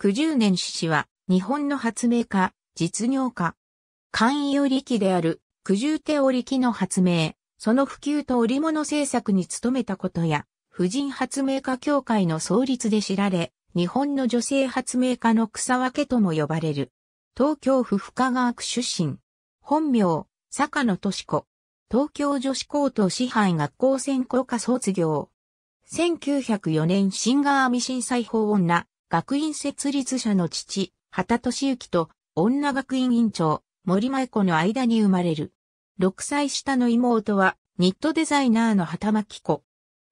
九十年志士は、日本の発明家、実業家。簡易力機である、九十手織機の発明、その普及と織物製作に努めたことや、婦人発明家協会の創立で知られ、日本の女性発明家の草分けとも呼ばれる。東京府深川区出身。本名、坂野敏子。東京女子高等師範学校専攻科卒業。1904年シンガーミシン裁縫女、学院設立者の父、畑俊之と女学院院長、森舞子の間に生まれる。6歳下の妹は、ニットデザイナーの畑巻子。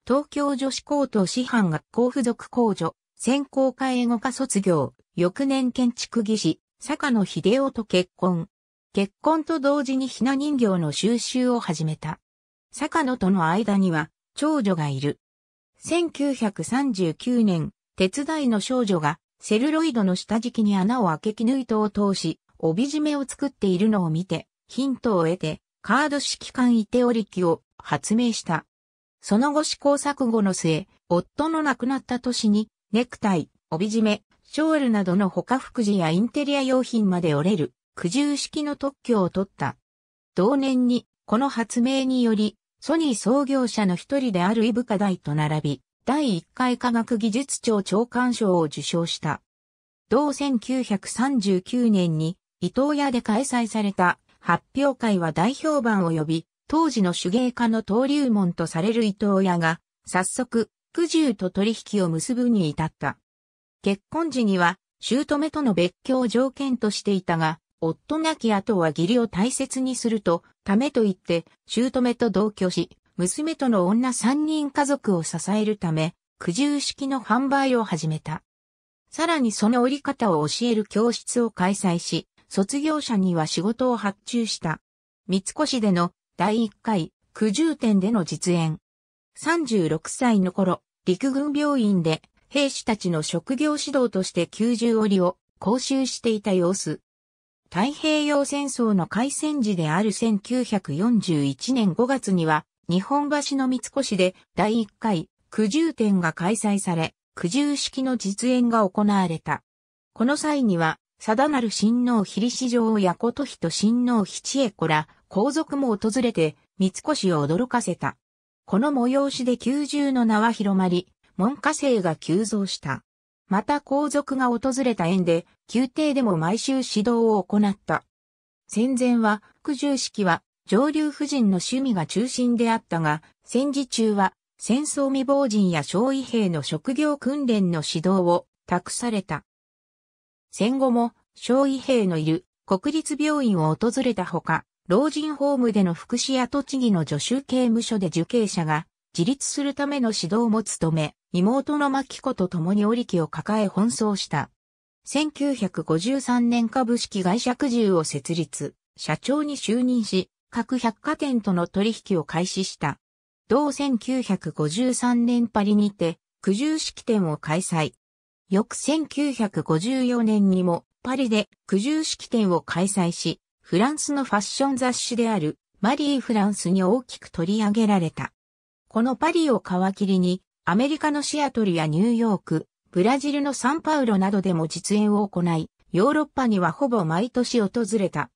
東京女子高等師範学校附属工女、専攻科英語科卒業、翌年建築技師、坂野秀夫と結婚。結婚と同時にひな人形の収集を始めた。坂野との間には、長女がいる。1939年、手伝いの少女がセルロイドの下敷きに穴を開け絹糸を通し、帯締めを作っているのを見て、ヒントを得て、カード式管イテオリキを発明した。その後試行錯誤の末、夫の亡くなった年に、ネクタイ、帯締め、ショールなどの他服事やインテリア用品まで折れる、苦渋式の特許を取った。同年に、この発明により、ソニー創業者の一人であるイブカダイと並び、第1回科学技術庁長官賞を受賞した。同1939年に伊東屋で開催された発表会は大評判を呼び、当時の手芸家の登竜門とされる伊東屋が、早速、九十と取引を結ぶに至った。結婚時には、姑との別居を条件としていたが、夫亡き後は義理を大切にすると、ためと言って、姑と同居し、娘との女3人家族を支えるため、苦渋式の販売を始めた。さらにその折り方を教える教室を開催し、卒業者には仕事を発注した。三越での第1回苦渋展での実演。36歳の頃、陸軍病院で兵士たちの職業指導として九十折を講習していた様子。太平洋戦争の開戦時である1941年5月には、日本橋の三越で第1回九十展が開催され、九十式の実演が行われた。この際には、定なる親王比利市場やことひと親王七恵子ら皇族も訪れて三越を驚かせた。この催しで九十の名は広まり、門下生が急増した。また皇族が訪れた縁で、宮廷でも毎週指導を行った。戦前は、九重式は上流夫人の趣味が中心であったが、戦時中は戦争未亡人や小尉兵の職業訓練の指導を託された。戦後も小尉兵のいる国立病院を訪れたほか、老人ホームでの福祉や栃木の助手刑務所で受刑者が自立するための指導も務め、妹の牧子と共に折木を抱え奔走した。1953年株式会社九を設立、社長に就任し、各百貨店との取引を開始した。同1953年パリにて、苦渋式典を開催。翌1954年にも、パリで苦渋式典を開催し、フランスのファッション雑誌である、マリー・フランスに大きく取り上げられた。このパリを皮切りに、アメリカのシアトルやニューヨーク、ブラジルのサンパウロなどでも実演を行い、ヨーロッパにはほぼ毎年訪れた。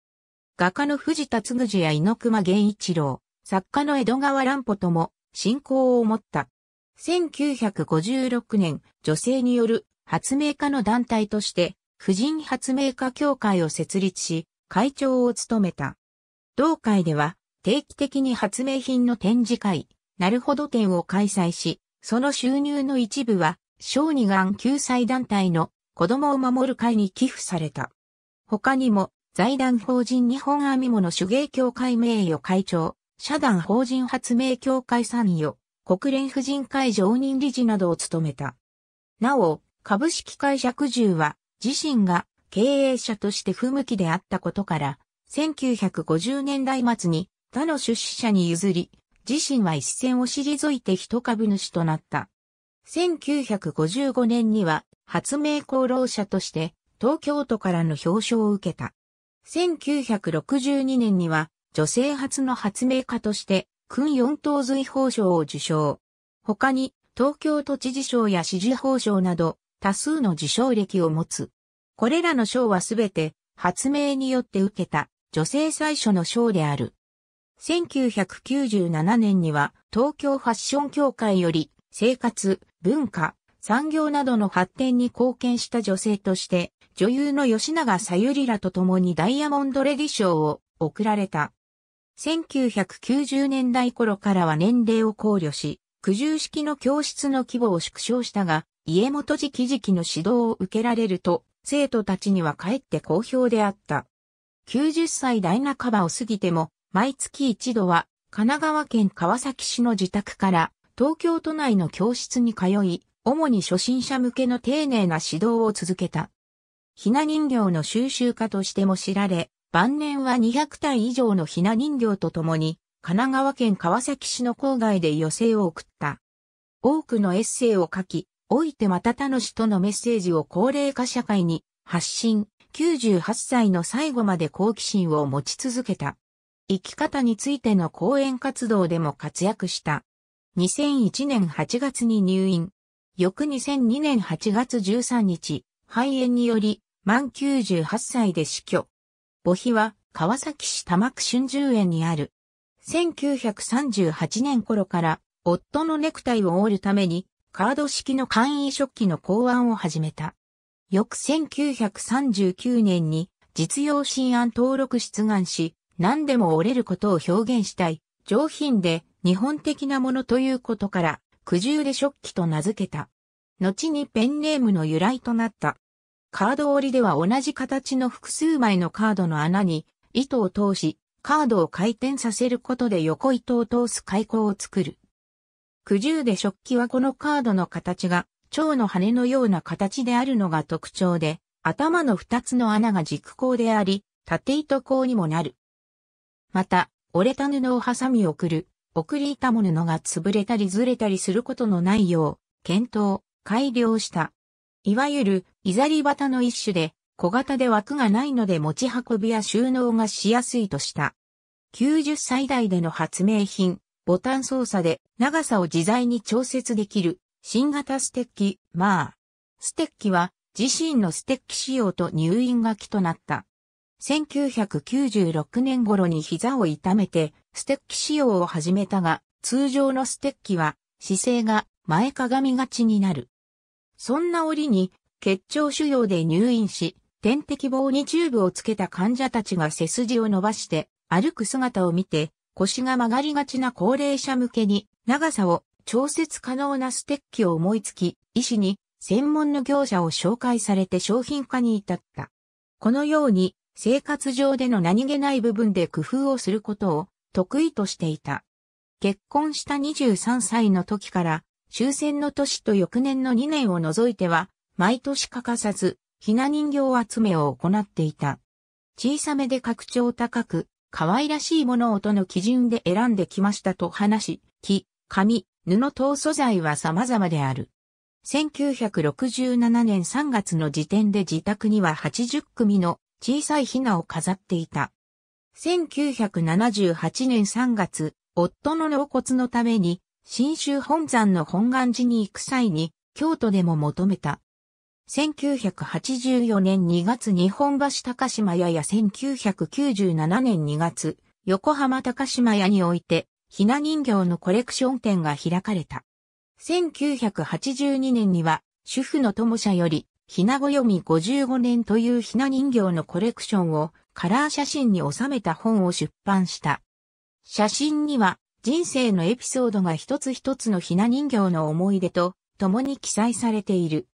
画家の藤田嗣治や猪熊源一郎、作家の江戸川乱歩とも、信仰を持った。1956年、女性による発明家の団体として、婦人発明家協会を設立し、会長を務めた。同会では、定期的に発明品の展示会、なるほど展を開催し、その収入の一部は、小児がん救済団体の子供を守る会に寄付された。他にも、財団法人日本編み物手芸協会名誉会長、社団法人発明協会参与、国連婦人会常任理事などを務めた。なお、株式会社九十は、自身が経営者として不向きであったことから、1950年代末に他の出資者に譲り、自身は一線を退いて一株主となった。1955年には発明功労者として東京都からの表彰を受けた。1962年には女性初の発明家として、訓四等随法賞を受賞。他に、東京都知事賞や支持褒章など、多数の受賞歴を持つ。これらの賞はすべて、発明によって受けた、女性最初の賞である。1997年には、東京ファッション協会より、生活、文化、産業などの発展に貢献した女性として、女優の吉永さゆりらと共にダイヤモンドレディ賞を贈られた。1990年代頃からは年齢を考慮し、苦渋式の教室の規模を縮小したが、家元時期時期の指導を受けられると、生徒たちにはかえって好評であった。90歳代半ばを過ぎても、毎月一度は、神奈川県川崎市の自宅から、東京都内の教室に通い、主に初心者向けの丁寧な指導を続けた。ひな人形の収集家としても知られ、晩年は200体以上のひな人形と共に、神奈川県川崎市の郊外で寄生を送った。多くのエッセイを書き、おいてまた楽のとのメッセージを高齢化社会に発信、98歳の最後まで好奇心を持ち続けた。生き方についての講演活動でも活躍した。2001年8月に入院。翌2002年8月13日、肺炎により満98歳で死去。母碑は川崎市多摩区春秋園にある。1938年頃から夫のネクタイを折るためにカード式の簡易食器の考案を始めた。翌1939年に実用新案登録出願し、何でも折れることを表現したい、上品で日本的なものということから、苦渋で食器と名付けた。後にペンネームの由来となった。カード折りでは同じ形の複数枚のカードの穴に糸を通し、カードを回転させることで横糸を通す開口を作る。九十で食器はこのカードの形が蝶の羽のような形であるのが特徴で、頭の二つの穴が軸口であり、縦糸口にもなる。また、折れた布を挟み送る、送り板も布が潰れたりずれたりすることのないよう、検討、改良した。いわゆる、いざり旗の一種で、小型で枠がないので持ち運びや収納がしやすいとした。90歳代での発明品、ボタン操作で長さを自在に調節できる新型ステッキ、マー。ステッキは自身のステッキ仕様と入院書きとなった。1996年頃に膝を痛めてステッキ仕様を始めたが、通常のステッキは姿勢が前かがみがちになる。そんな折に、血腸腫瘍で入院し、点滴棒にチューブをつけた患者たちが背筋を伸ばして歩く姿を見て、腰が曲がりがちな高齢者向けに長さを調節可能なステッキを思いつき、医師に専門の業者を紹介されて商品化に至った。このように生活上での何気ない部分で工夫をすることを得意としていた。結婚した23歳の時から終戦の年と翌年の2年を除いては、毎年欠かさず、ひな人形集めを行っていた。小さめで格調高く、可愛らしいものをとの基準で選んできましたと話し、木、紙、布等素材は様々である。1967年3月の時点で自宅には80組の小さいひなを飾っていた。1978年3月、夫の納骨のために新州本山の本願寺に行く際に、京都でも求めた。1984年2月日本橋高島屋や1997年2月、横浜高島屋において、ひな人形のコレクション展が開かれた。1982年には、主婦の友社より、ひなご読み55年というひな人形のコレクションをカラー写真に収めた本を出版した。写真には、人生のエピソードが一つ一つのひな人形の思い出と共に記載されている。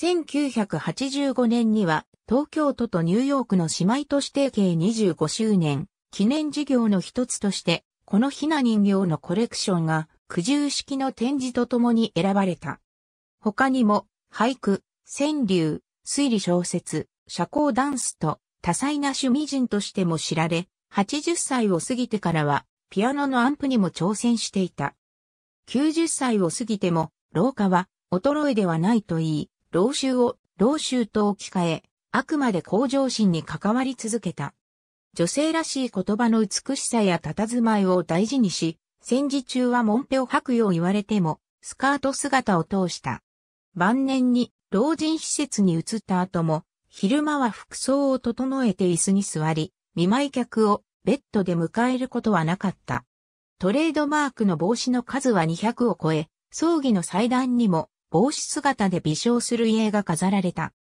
1985年には東京都とニューヨークの姉妹都市提携25周年記念事業の一つとしてこのひな人形のコレクションが苦渋式の展示とともに選ばれた。他にも俳句、川柳、推理小説、社交ダンスと多彩な趣味人としても知られ、80歳を過ぎてからはピアノのアンプにも挑戦していた。90歳を過ぎても、老化は衰えではないと言い、老衆を老衆と置き換え、あくまで向上心に関わり続けた。女性らしい言葉の美しさや佇まいを大事にし、戦時中はもんぺを吐くよう言われても、スカート姿を通した。晩年に老人施設に移った後も、昼間は服装を整えて椅子に座り、見舞い客をベッドで迎えることはなかった。トレードマークの帽子の数は200を超え、葬儀の祭壇にも帽子姿で微笑する家が飾られた。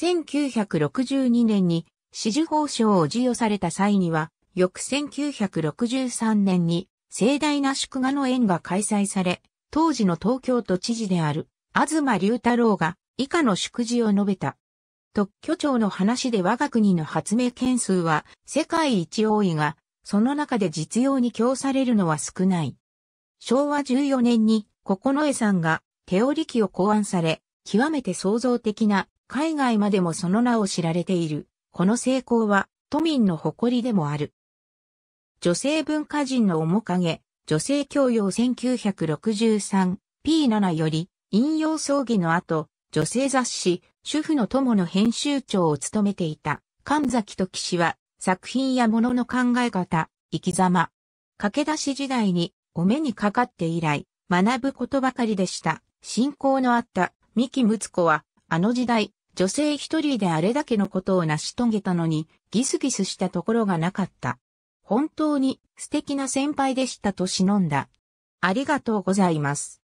1962年に紫綬褒章を授与された際には、翌1963年に盛大な祝賀の宴が開催され、当時の東京都知事である、東隆太郎が以下の祝辞を述べた。特許庁の話で我が国の発明件数は世界一多いが、その中で実用に供されるのは少ない。昭和14年に、九重さんが手織機を考案され、極めて創造的な海外までもその名を知られている。この成功は都民の誇りでもある。女性文化人の面影、女性教養 1963P7 より、引用葬儀の後、女性雑誌、主婦の友の編集長を務めていた神崎時氏は作品や物の考え方、生き様、駆け出し時代にお目にかかって以来学ぶことばかりでした。信仰のあった三木睦子はあの時代女性一人であれだけのことを成し遂げたのにギスギスしたところがなかった。本当に素敵な先輩でしたと忍んだ。ありがとうございます。